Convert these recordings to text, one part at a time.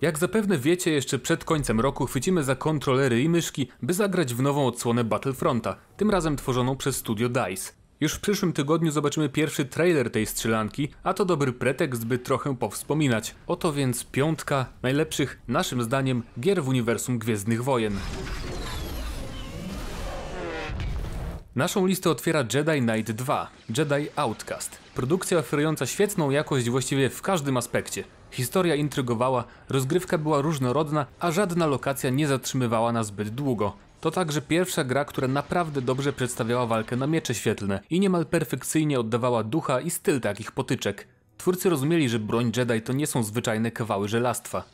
Jak zapewne wiecie, jeszcze przed końcem roku chwycimy za kontrolery i myszki, by zagrać w nową odsłonę Battlefronta, tym razem tworzoną przez studio DICE. Już w przyszłym tygodniu zobaczymy pierwszy trailer tej strzelanki, a to dobry pretekst, by trochę powspominać. Oto więc piątka najlepszych, naszym zdaniem, gier w uniwersum Gwiezdnych Wojen. Naszą listę otwiera Jedi Knight 2, Jedi Outcast. Produkcja oferująca świetną jakość właściwie w każdym aspekcie. Historia intrygowała, rozgrywka była różnorodna, a żadna lokacja nie zatrzymywała nas zbyt długo. To także pierwsza gra, która naprawdę dobrze przedstawiała walkę na miecze świetlne i niemal perfekcyjnie oddawała ducha i styl takich potyczek. Twórcy rozumieli, że broń Jedi to nie są zwyczajne kawały żelastwa.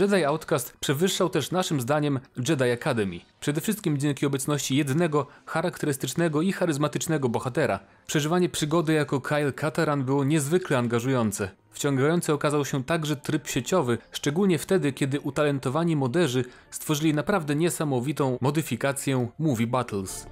Jedi Outcast przewyższał też naszym zdaniem Jedi Academy, przede wszystkim dzięki obecności jednego, charakterystycznego i charyzmatycznego bohatera. Przeżywanie przygody jako Kyle Kataran było niezwykle angażujące. Wciągający okazał się także tryb sieciowy, szczególnie wtedy, kiedy utalentowani moderzy stworzyli naprawdę niesamowitą modyfikację Movie Battles.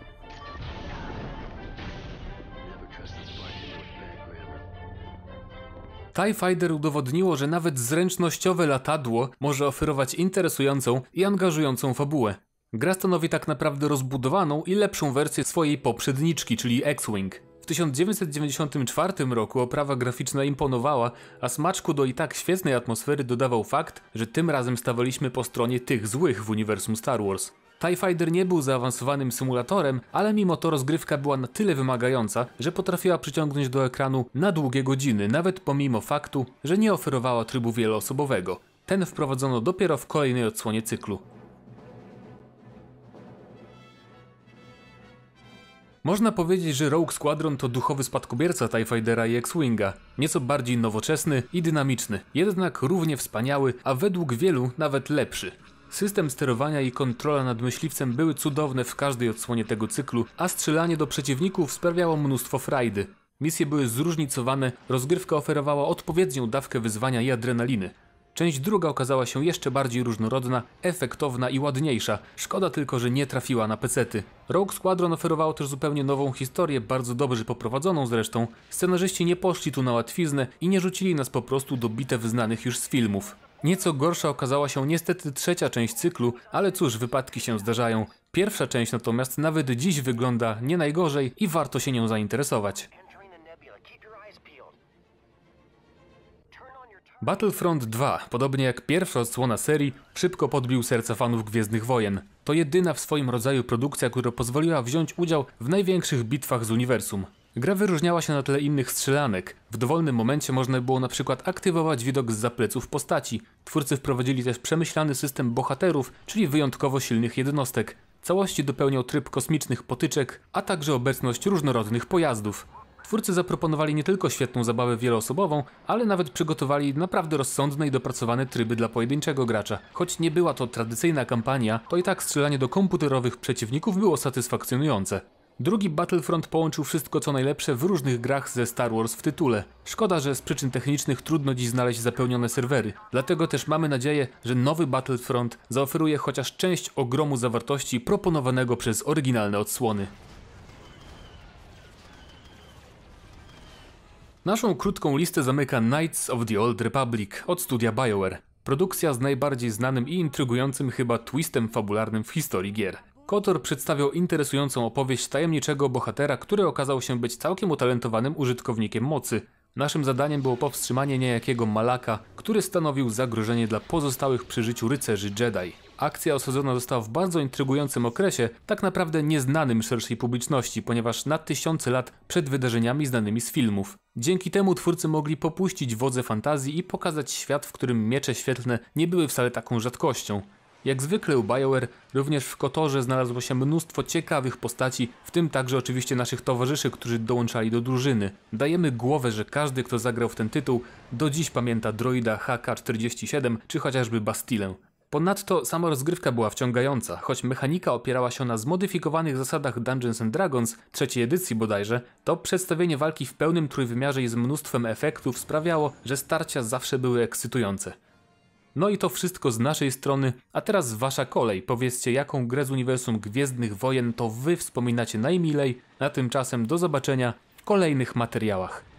TIE Fighter udowodniło, że nawet zręcznościowe latadło może oferować interesującą i angażującą fabułę. Gra stanowi tak naprawdę rozbudowaną i lepszą wersję swojej poprzedniczki, czyli X-Wing. W 1994 roku oprawa graficzna imponowała, a smaczku do i tak świetnej atmosfery dodawał fakt, że tym razem stawaliśmy po stronie tych złych w uniwersum Star Wars. TIE Fighter nie był zaawansowanym symulatorem, ale mimo to rozgrywka była na tyle wymagająca, że potrafiła przyciągnąć do ekranu na długie godziny, nawet pomimo faktu, że nie oferowała trybu wieloosobowego. Ten wprowadzono dopiero w kolejnej odsłonie cyklu. Można powiedzieć, że Rogue Squadron to duchowy spadkobierca TIE Fightera i X-Winga, nieco bardziej nowoczesny i dynamiczny, jednak równie wspaniały, a według wielu nawet lepszy. System sterowania i kontrola nad myśliwcem były cudowne w każdej odsłonie tego cyklu, a strzelanie do przeciwników sprawiało mnóstwo frajdy. Misje były zróżnicowane, rozgrywka oferowała odpowiednią dawkę wyzwania i adrenaliny. Część druga okazała się jeszcze bardziej różnorodna, efektowna i ładniejsza. Szkoda tylko, że nie trafiła na pecety. Rogue Squadron oferowało też zupełnie nową historię, bardzo dobrze poprowadzoną zresztą. Scenarzyści nie poszli tu na łatwiznę i nie rzucili nas po prostu do bitew znanych już z filmów. Nieco gorsza okazała się niestety trzecia część cyklu, ale cóż, wypadki się zdarzają. Pierwsza część natomiast nawet dziś wygląda nie najgorzej i warto się nią zainteresować. Battlefront 2, podobnie jak pierwsza odsłona serii, szybko podbił serca fanów Gwiezdnych Wojen. To jedyna w swoim rodzaju produkcja, która pozwoliła wziąć udział w największych bitwach z uniwersum. Gra wyróżniała się na tle innych strzelanek. W dowolnym momencie można było na przykład aktywować widok z zapleców postaci. Twórcy wprowadzili też przemyślany system bohaterów, czyli wyjątkowo silnych jednostek. Całości dopełniał tryb kosmicznych potyczek, a także obecność różnorodnych pojazdów. Twórcy zaproponowali nie tylko świetną zabawę wieloosobową, ale nawet przygotowali naprawdę rozsądne i dopracowane tryby dla pojedynczego gracza. Choć nie była to tradycyjna kampania, to i tak strzelanie do komputerowych przeciwników było satysfakcjonujące. Drugi Battlefront połączył wszystko co najlepsze w różnych grach ze Star Wars w tytule. Szkoda, że z przyczyn technicznych trudno dziś znaleźć zapełnione serwery. Dlatego też mamy nadzieję, że nowy Battlefront zaoferuje chociaż część ogromu zawartości proponowanego przez oryginalne odsłony. Naszą krótką listę zamyka Knights of the Old Republic od studia BioWare. Produkcja z najbardziej znanym i intrygującym chyba twistem fabularnym w historii gier. Kotor przedstawiał interesującą opowieść tajemniczego bohatera, który okazał się być całkiem utalentowanym użytkownikiem mocy. Naszym zadaniem było powstrzymanie niejakiego Malaka, który stanowił zagrożenie dla pozostałych przy życiu rycerzy Jedi. Akcja osadzona została w bardzo intrygującym okresie, tak naprawdę nieznanym szerszej publiczności, ponieważ na tysiące lat przed wydarzeniami znanymi z filmów. Dzięki temu twórcy mogli popuścić wodze fantazji i pokazać świat, w którym miecze świetlne nie były wcale taką rzadkością. Jak zwykle u BioWare również w Kotorze znalazło się mnóstwo ciekawych postaci, w tym także oczywiście naszych towarzyszy, którzy dołączali do drużyny. Dajemy głowę, że każdy kto zagrał w ten tytuł do dziś pamięta droida HK-47 czy chociażby Bastilę. Ponadto sama rozgrywka była wciągająca, choć mechanika opierała się na zmodyfikowanych zasadach Dungeons and Dragons trzeciej edycji bodajże, to przedstawienie walki w pełnym trójwymiarze i z mnóstwem efektów sprawiało, że starcia zawsze były ekscytujące. No i to wszystko z naszej strony, a teraz wasza kolej. Powiedzcie, jaką grę z uniwersum Gwiezdnych Wojen to wy wspominacie najmilej, a tymczasem do zobaczenia w kolejnych materiałach.